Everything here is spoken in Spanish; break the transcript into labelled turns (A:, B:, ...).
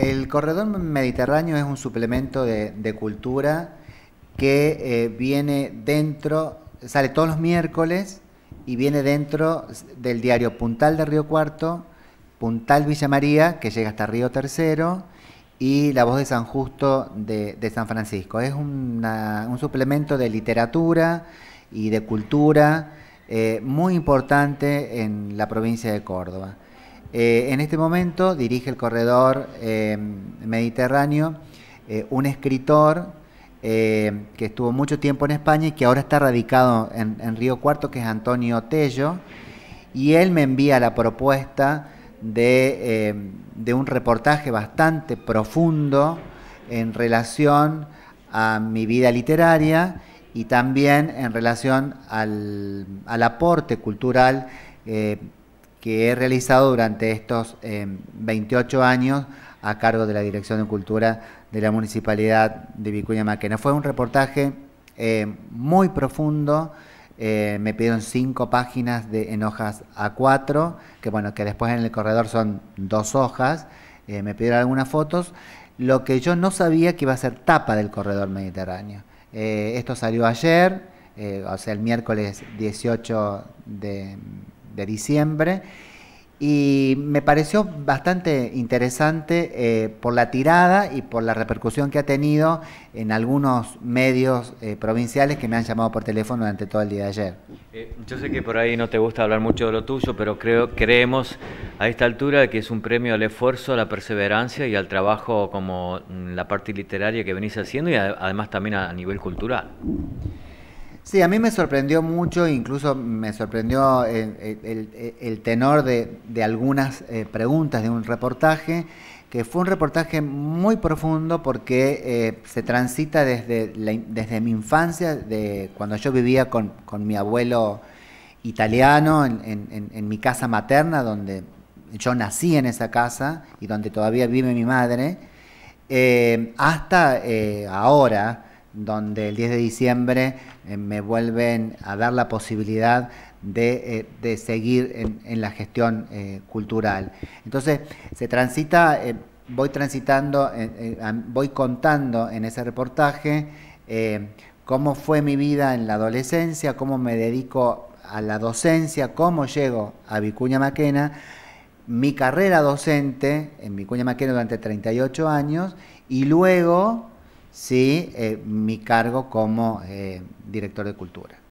A: El corredor mediterráneo es un suplemento de, cultura que eh, viene dentro, sale todos los miércoles y viene dentro del diario Puntal de Río Cuarto, Puntal Villa María, que llega hasta Río Tercero, y La Voz de San Justo de, San Francisco. Es un suplemento de literatura y de cultura eh, muy importante en la provincia de Córdoba. Eh, en este momento dirige el corredor eh, mediterráneo eh, un escritor que estuvo mucho tiempo en España y que ahora está radicado en, Río Cuarto, que es Antonio Tello, y él me envía la propuesta de, un reportaje bastante profundo en relación a mi vida literaria y también en relación al, aporte cultural que he realizado durante estos 28 em, años a cargo de la Dirección de Cultura de la Municipalidad de Vicuña Maquena. Fue un reportaje eh, muy profundo, eh, me pidieron cinco páginas de, en hojas A4, que bueno, que después en el corredor son dos hojas, eh, me pidieron algunas fotos, lo que yo no sabía que iba a ser tapa del corredor mediterráneo. esto salió ayer, o sea, el miércoles 18 de de diciembre. Y me pareció bastante interesante eh, por la tirada y por la repercusión que ha tenido en algunos medios eh, provinciales que me han llamado por teléfono durante todo el día de ayer.
B: Eh, yo sé que por ahí no te gusta hablar mucho de lo tuyo, pero creo, creemos a esta altura que es un premio al esfuerzo, a la perseverancia y al trabajo como la parte literaria que venís haciendo y además también a nivel cultural.
A: Sí, a mí me sorprendió mucho, incluso me sorprendió eh, eh, eh, el, tenor de, algunas preguntas de un reportaje, que fue un reportaje muy profundo porque se transita desde, desde mi infancia, de cuando yo vivía con, mi abuelo italiano en, mi casa materna, donde yo nací en esa casa y donde todavía vive mi madre, hasta ahora donde el 10 de diciembre eh, me vuelven a dar la posibilidad de, eh, seguir en, la gestión eh, cultural. Entonces, se transita, voy transitando, voy contando en ese reportaje cómo fue mi vida en la adolescencia, cómo me dedico a la docencia, cómo llego a Vicuña Maquena, mi carrera docente en Vicuña Maquena durante 38 años y luego sí eh, mi cargo como eh, director de cultura.